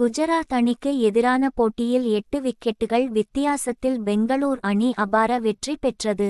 குஜராத் அணிக்கு எதிரான போட்டியில் எட்டு விக்கெட்டுகள் வித்தியாசத்தில் பெங்களூர் அணி அபார வெற்றி பெற்றது